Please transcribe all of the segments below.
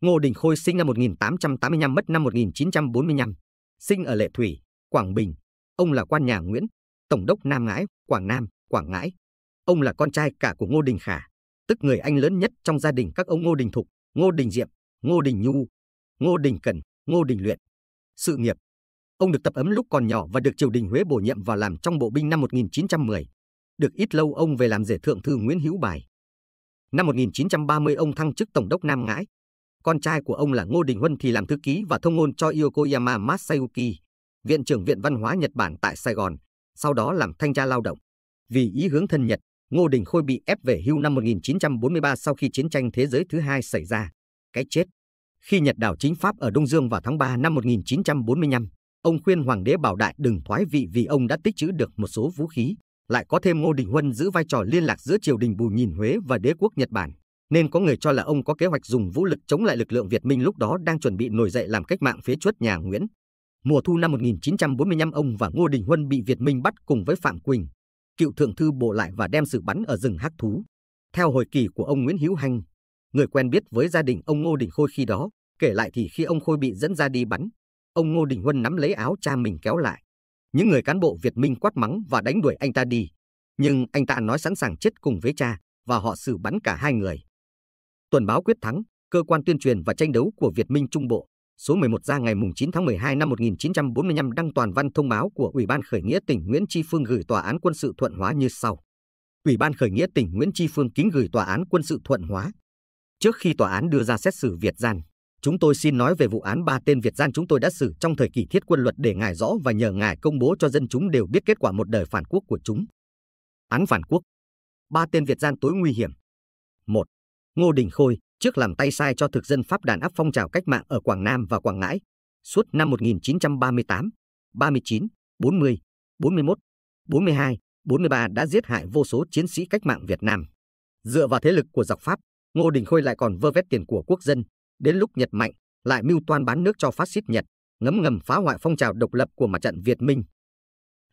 Ngô Đình Khôi sinh năm 1885 mất năm 1945, sinh ở Lệ Thủy, Quảng Bình. Ông là quan nhà Nguyễn, Tổng đốc Nam Ngãi, Quảng Nam, Quảng Ngãi. Ông là con trai cả của Ngô Đình Khả, tức người anh lớn nhất trong gia đình các ông Ngô Đình Thục, Ngô Đình Diệm, Ngô Đình Nhu, Ngô Đình Cần, Ngô Đình Luyện. Sự nghiệp Ông được tập ấm lúc còn nhỏ và được triều đình Huế bổ nhiệm vào làm trong bộ binh năm 1910. Được ít lâu ông về làm rể thượng thư Nguyễn Hữu Bài. Năm 1930 ông thăng chức Tổng đốc Nam Ngãi, con trai của ông là Ngô Đình Huân thì làm thư ký và thông ngôn cho Yokoyama Masayuki, viện trưởng Viện Văn hóa Nhật Bản tại Sài Gòn, sau đó làm thanh tra lao động. Vì ý hướng thân Nhật, Ngô Đình Khôi bị ép về hưu năm 1943 sau khi chiến tranh thế giới thứ hai xảy ra. Cái chết. Khi Nhật đảo chính Pháp ở Đông Dương vào tháng 3 năm 1945, ông khuyên hoàng đế Bảo Đại đừng thoái vị vì ông đã tích trữ được một số vũ khí, lại có thêm Ngô Đình Huân giữ vai trò liên lạc giữa triều đình Bù Nhìn Huế và đế quốc Nhật Bản nên có người cho là ông có kế hoạch dùng vũ lực chống lại lực lượng Việt Minh lúc đó đang chuẩn bị nổi dậy làm cách mạng phía chuốt nhà Nguyễn. Mùa thu năm 1945 ông và Ngô Đình Huân bị Việt Minh bắt cùng với Phạm Quỳnh, cựu thượng thư bộ lại và đem xử bắn ở rừng Hắc Thú. Theo hồi kỷ của ông Nguyễn Hữu Hành, người quen biết với gia đình ông Ngô Đình Khôi khi đó, kể lại thì khi ông Khôi bị dẫn ra đi bắn, ông Ngô Đình Huân nắm lấy áo cha mình kéo lại. Những người cán bộ Việt Minh quát mắng và đánh đuổi anh ta đi, nhưng anh ta nói sẵn sàng chết cùng với cha và họ xử bắn cả hai người. Tuần báo quyết thắng, cơ quan tuyên truyền và tranh đấu của Việt Minh Trung Bộ, số 11 ra ngày 9 tháng 12 năm 1945 đăng toàn văn thông báo của Ủy ban khởi nghĩa tỉnh Nguyễn Tri Phương gửi Tòa án quân sự Thuận Hóa như sau. Ủy ban khởi nghĩa tỉnh Nguyễn Tri Phương kính gửi Tòa án quân sự Thuận Hóa. Trước khi tòa án đưa ra xét xử Việt gian, chúng tôi xin nói về vụ án ba tên Việt gian chúng tôi đã xử trong thời kỳ thiết quân luật để ngài rõ và nhờ ngài công bố cho dân chúng đều biết kết quả một đời phản quốc của chúng. Án phản quốc. Ba tên Việt gian tối nguy hiểm. 1. Ngô Đình Khôi trước làm tay sai cho thực dân Pháp đàn áp phong trào cách mạng ở Quảng Nam và Quảng Ngãi suốt năm 1938, 39, 40, 41, 42, 43 đã giết hại vô số chiến sĩ cách mạng Việt Nam. Dựa vào thế lực của dọc Pháp, Ngô Đình Khôi lại còn vơ vét tiền của quốc dân, đến lúc Nhật mạnh lại mưu toan bán nước cho phát xít Nhật, ngấm ngầm phá hoại phong trào độc lập của mặt trận Việt Minh.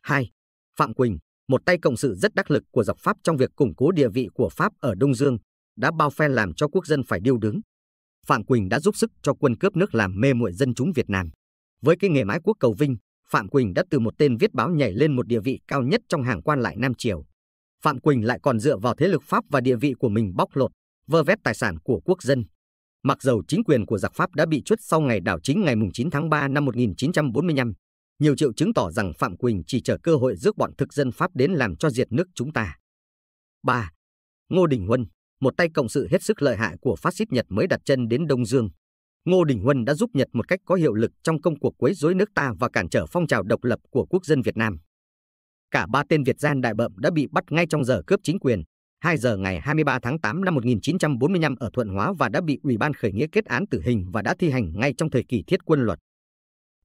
2. Phạm Quỳnh, một tay cộng sự rất đắc lực của dọc Pháp trong việc củng cố địa vị của Pháp ở Đông Dương, đã bao phen làm cho quốc dân phải điêu đứng. Phạm Quỳnh đã giúp sức cho quân cướp nước làm mê muội dân chúng Việt Nam. Với cái nghề mái quốc cầu vinh, Phạm Quỳnh đã từ một tên viết báo nhảy lên một địa vị cao nhất trong hàng quan lại Nam Triều. Phạm Quỳnh lại còn dựa vào thế lực Pháp và địa vị của mình bóc lột, vơ vét tài sản của quốc dân. Mặc dầu chính quyền của giặc Pháp đã bị chuất sau ngày đảo chính ngày 9 tháng 3 năm 1945, nhiều triệu chứng tỏ rằng Phạm Quỳnh chỉ chờ cơ hội rước bọn thực dân Pháp đến làm cho diệt nước chúng ta. 3. Ngô Đình Huân một tay cộng sự hết sức lợi hại của phát xít Nhật mới đặt chân đến Đông Dương. Ngô Đình Huân đã giúp Nhật một cách có hiệu lực trong công cuộc quấy rối nước ta và cản trở phong trào độc lập của quốc dân Việt Nam. Cả ba tên Việt gian đại bậm đã bị bắt ngay trong giờ cướp chính quyền, 2 giờ ngày 23 tháng 8 năm 1945 ở Thuận Hóa và đã bị Ủy ban khởi nghĩa kết án tử hình và đã thi hành ngay trong thời kỳ thiết quân luật.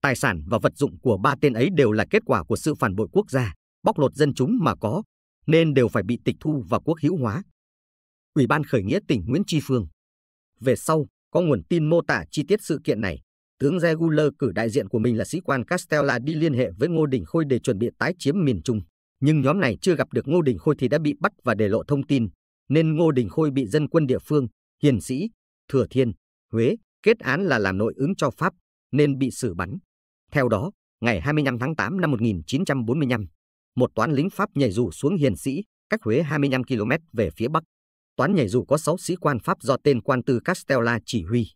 Tài sản và vật dụng của ba tên ấy đều là kết quả của sự phản bội quốc gia, bóc lột dân chúng mà có, nên đều phải bị tịch thu và quốc hữu hóa. Ủy ban khởi nghĩa tỉnh Nguyễn Tri Phương. Về sau, có nguồn tin mô tả chi tiết sự kiện này, tướng Reguler cử đại diện của mình là sĩ quan Castella đi liên hệ với Ngô Đình Khôi để chuẩn bị tái chiếm miền Trung. Nhưng nhóm này chưa gặp được Ngô Đình Khôi thì đã bị bắt và để lộ thông tin, nên Ngô Đình Khôi bị dân quân địa phương, hiền sĩ, thừa thiên, Huế, kết án là làm nội ứng cho Pháp, nên bị xử bắn. Theo đó, ngày 25 tháng 8 năm 1945, một toán lính Pháp nhảy dù xuống hiền sĩ, cách Huế 25 km về phía Bắc toán nhảy dù có 6 sĩ quan Pháp do tên quan tư Castella chỉ huy.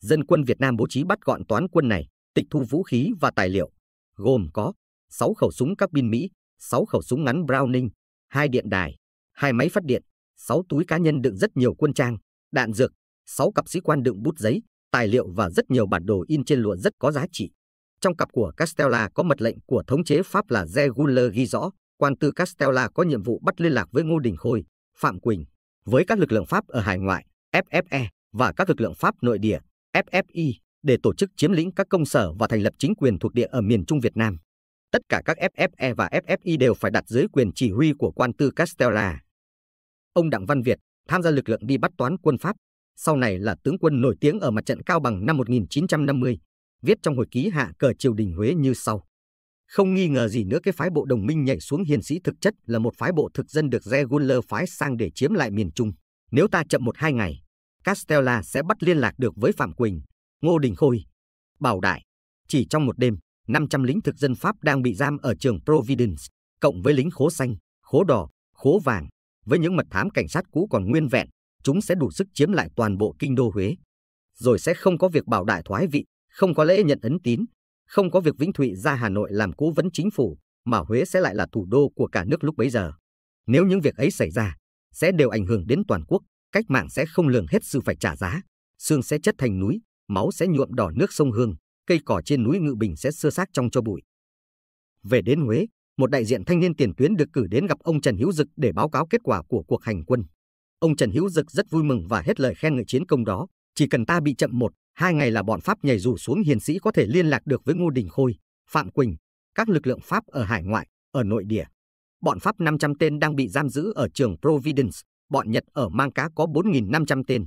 Dân quân Việt Nam bố trí bắt gọn toán quân này, tịch thu vũ khí và tài liệu, gồm có 6 khẩu súng các bin Mỹ, 6 khẩu súng ngắn Browning, 2 điện đài, 2 máy phát điện, 6 túi cá nhân đựng rất nhiều quân trang, đạn dược, 6 cặp sĩ quan đựng bút giấy, tài liệu và rất nhiều bản đồ in trên lụa rất có giá trị. Trong cặp của Castella có mật lệnh của thống chế Pháp là Reguler ghi rõ, quan tư Castella có nhiệm vụ bắt liên lạc với Ngô Đình Khôi, Phạm Quỳnh, với các lực lượng Pháp ở hải ngoại FFE và các lực lượng Pháp nội địa FFI để tổ chức chiếm lĩnh các công sở và thành lập chính quyền thuộc địa ở miền Trung Việt Nam. Tất cả các FFE và FFI đều phải đặt dưới quyền chỉ huy của quan tư Castella. Ông Đặng Văn Việt tham gia lực lượng đi bắt toán quân Pháp, sau này là tướng quân nổi tiếng ở mặt trận Cao Bằng năm 1950, viết trong hồi ký hạ cờ triều đình Huế như sau. Không nghi ngờ gì nữa cái phái bộ đồng minh nhảy xuống hiền sĩ thực chất là một phái bộ thực dân được Regular phái sang để chiếm lại miền Trung. Nếu ta chậm một hai ngày, Castella sẽ bắt liên lạc được với Phạm Quỳnh, Ngô Đình Khôi, Bảo Đại. Chỉ trong một đêm, 500 lính thực dân Pháp đang bị giam ở trường Providence, cộng với lính khố xanh, khố đỏ, khố vàng. Với những mật thám cảnh sát cũ còn nguyên vẹn, chúng sẽ đủ sức chiếm lại toàn bộ kinh đô Huế. Rồi sẽ không có việc bảo đại thoái vị, không có lễ nhận ấn tín, không có việc Vĩnh Thụy ra Hà Nội làm cố vấn chính phủ, mà Huế sẽ lại là thủ đô của cả nước lúc bấy giờ. Nếu những việc ấy xảy ra, sẽ đều ảnh hưởng đến toàn quốc, cách mạng sẽ không lường hết sự phải trả giá, xương sẽ chất thành núi, máu sẽ nhuộm đỏ nước sông Hương, cây cỏ trên núi Ngự Bình sẽ xưa xác trong cho bụi. Về đến Huế, một đại diện thanh niên tiền tuyến được cử đến gặp ông Trần Hữu Dực để báo cáo kết quả của cuộc hành quân. Ông Trần Hữu Dực rất vui mừng và hết lời khen người chiến công đó, chỉ cần ta bị chậm một, Hai ngày là bọn Pháp nhảy dù xuống hiền sĩ có thể liên lạc được với Ngô Đình Khôi, Phạm Quỳnh, các lực lượng Pháp ở hải ngoại, ở nội địa. Bọn Pháp 500 tên đang bị giam giữ ở trường Providence, bọn Nhật ở Mang Cá có 4.500 tên.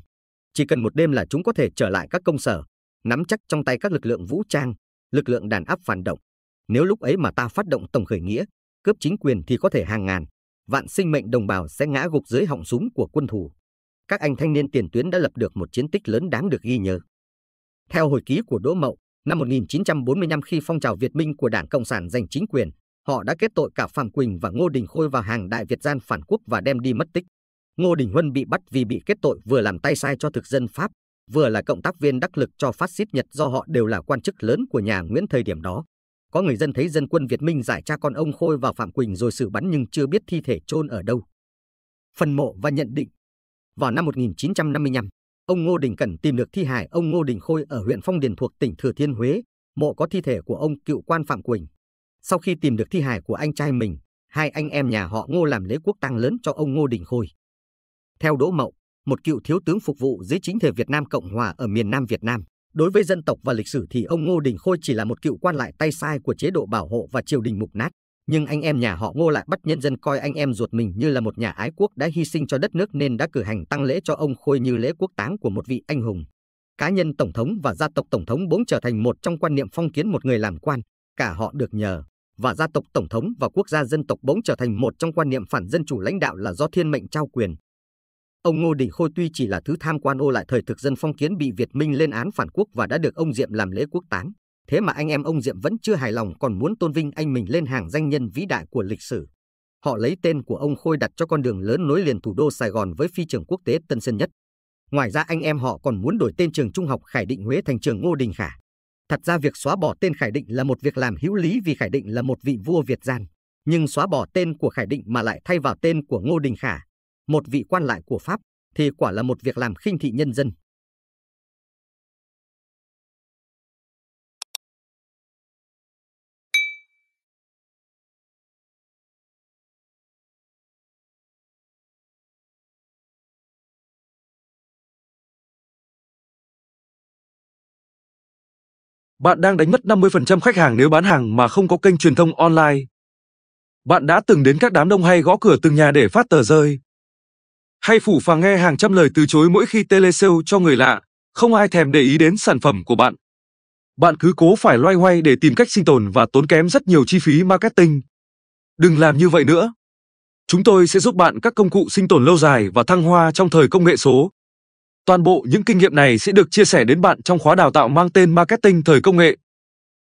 Chỉ cần một đêm là chúng có thể trở lại các công sở, nắm chắc trong tay các lực lượng vũ trang, lực lượng đàn áp phản động. Nếu lúc ấy mà ta phát động tổng khởi nghĩa, cướp chính quyền thì có thể hàng ngàn, vạn sinh mệnh đồng bào sẽ ngã gục dưới họng súng của quân thù. Các anh thanh niên tiền tuyến đã lập được một chiến tích lớn đáng được ghi nhớ. Theo hồi ký của Đỗ Mậu, năm 1945 khi phong trào Việt Minh của Đảng Cộng sản giành chính quyền, họ đã kết tội cả Phạm Quỳnh và Ngô Đình Khôi vào hàng đại Việt gian phản quốc và đem đi mất tích. Ngô Đình Huân bị bắt vì bị kết tội vừa làm tay sai cho thực dân Pháp, vừa là cộng tác viên đắc lực cho phát xít Nhật do họ đều là quan chức lớn của nhà Nguyễn thời điểm đó. Có người dân thấy dân quân Việt Minh giải cha con ông Khôi và Phạm Quỳnh rồi xử bắn nhưng chưa biết thi thể chôn ở đâu. Phần mộ và nhận định Vào năm 1955, ông Ngô Đình Cẩn tìm được thi hài ông Ngô Đình Khôi ở huyện Phong Điền thuộc tỉnh Thừa Thiên Huế, mộ có thi thể của ông cựu quan Phạm Quỳnh. Sau khi tìm được thi hài của anh trai mình, hai anh em nhà họ Ngô làm lễ quốc tang lớn cho ông Ngô Đình Khôi. Theo Đỗ Mậu, một cựu thiếu tướng phục vụ dưới chính thể Việt Nam Cộng Hòa ở miền Nam Việt Nam, đối với dân tộc và lịch sử thì ông Ngô Đình Khôi chỉ là một cựu quan lại tay sai của chế độ bảo hộ và triều đình mục nát nhưng anh em nhà họ Ngô lại bắt nhân dân coi anh em ruột mình như là một nhà ái quốc đã hy sinh cho đất nước nên đã cử hành tăng lễ cho ông Khôi như lễ quốc táng của một vị anh hùng. Cá nhân tổng thống và gia tộc tổng thống bỗng trở thành một trong quan niệm phong kiến một người làm quan, cả họ được nhờ và gia tộc tổng thống và quốc gia dân tộc bỗng trở thành một trong quan niệm phản dân chủ lãnh đạo là do thiên mệnh trao quyền. Ông Ngô Đình Khôi tuy chỉ là thứ tham quan ô lại thời thực dân phong kiến bị Việt Minh lên án phản quốc và đã được ông Diệm làm lễ quốc táng. Thế mà anh em ông Diệm vẫn chưa hài lòng còn muốn tôn vinh anh mình lên hàng danh nhân vĩ đại của lịch sử. Họ lấy tên của ông Khôi đặt cho con đường lớn nối liền thủ đô Sài Gòn với phi trường quốc tế Tân Sơn Nhất. Ngoài ra anh em họ còn muốn đổi tên trường trung học Khải Định Huế thành trường Ngô Đình Khả. Thật ra việc xóa bỏ tên Khải Định là một việc làm hữu lý vì Khải Định là một vị vua Việt gian. Nhưng xóa bỏ tên của Khải Định mà lại thay vào tên của Ngô Đình Khả, một vị quan lại của Pháp, thì quả là một việc làm khinh thị nhân dân. Bạn đang đánh mất 50% khách hàng nếu bán hàng mà không có kênh truyền thông online. Bạn đã từng đến các đám đông hay gõ cửa từng nhà để phát tờ rơi. Hay phủ phàng nghe hàng trăm lời từ chối mỗi khi telesale cho người lạ, không ai thèm để ý đến sản phẩm của bạn. Bạn cứ cố phải loay hoay để tìm cách sinh tồn và tốn kém rất nhiều chi phí marketing. Đừng làm như vậy nữa. Chúng tôi sẽ giúp bạn các công cụ sinh tồn lâu dài và thăng hoa trong thời công nghệ số. Toàn bộ những kinh nghiệm này sẽ được chia sẻ đến bạn trong khóa đào tạo mang tên Marketing thời công nghệ.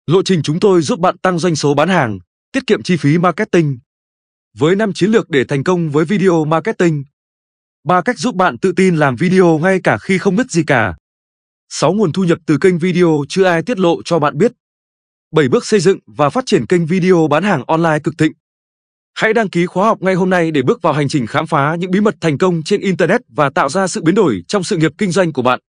Lộ trình chúng tôi giúp bạn tăng doanh số bán hàng, tiết kiệm chi phí marketing. Với 5 chiến lược để thành công với video marketing. 3 cách giúp bạn tự tin làm video ngay cả khi không biết gì cả. 6 nguồn thu nhập từ kênh video chưa ai tiết lộ cho bạn biết. 7 bước xây dựng và phát triển kênh video bán hàng online cực thịnh. Hãy đăng ký khóa học ngay hôm nay để bước vào hành trình khám phá những bí mật thành công trên Internet và tạo ra sự biến đổi trong sự nghiệp kinh doanh của bạn.